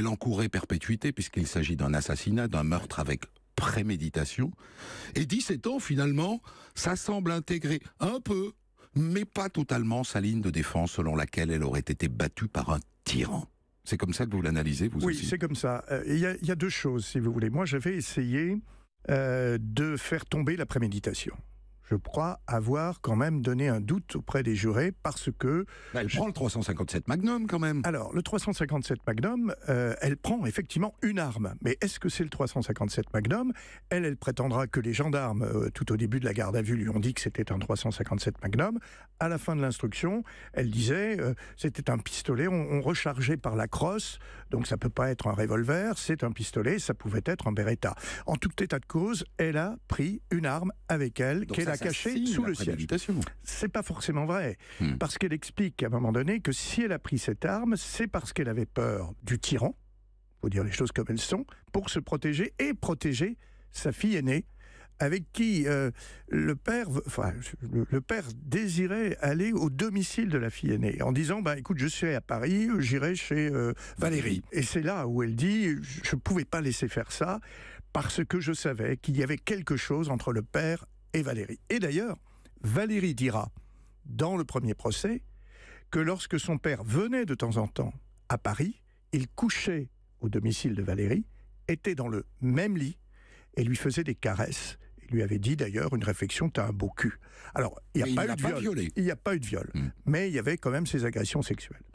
elle encourait perpétuité puisqu'il s'agit d'un assassinat, d'un meurtre avec préméditation. Et 17 ans, finalement, ça semble intégrer un peu, mais pas totalement, sa ligne de défense selon laquelle elle aurait été battue par un tyran. C'est comme ça que vous l'analysez, vous Oui, c'est comme ça. Euh, il y, a deux choses, si vous voulez. Moi, j'avais essayé euh, de faire tomber la préméditation je crois avoir quand même donné un doute auprès des jurés parce que... Bah, elle prend le 357 Magnum quand même. Alors, le 357 Magnum, euh, elle prend effectivement une arme. Mais est-ce que c'est le 357 Magnum Elle, elle prétendra que les gendarmes, euh, tout au début de la garde à vue, lui ont dit que c'était un 357 Magnum. À la fin de l'instruction, elle disait, euh, c'était un pistolet, on, rechargeait par la crosse, donc ça peut pas être un revolver, c'est un pistolet, ça pouvait être un Beretta. En tout état de cause, elle a pris une arme avec elle, qu'elle a cachée sous le siège. C'est pas forcément vrai, hmm. parce qu'elle explique à un moment donné que si elle a pris cette arme, c'est parce qu'elle avait peur du tyran, faut dire les choses comme elles sont, pour se protéger et protéger sa fille aînée, avec qui euh, le père, enfin, le, père désirait aller au domicile de la fille aînée en disant, bah écoute, je suis à Paris, j'irai chez euh, Valérie. Et c'est là où elle dit, je ne pouvais pas laisser faire ça parce que je savais qu'il y avait quelque chose entre le père et Valérie. Et d'ailleurs, Valérie dira dans le premier procès que lorsque son père venait de temps en temps à Paris, il couchait au domicile de Valérie, était dans le même lit et lui faisait des caresses. Il lui avait dit d'ailleurs une réflexion, t'as un beau cul. Alors, il n'y a, pas eu de viol. Il n'y a pas eu de viol. Mais il y avait quand même ces agressions sexuelles.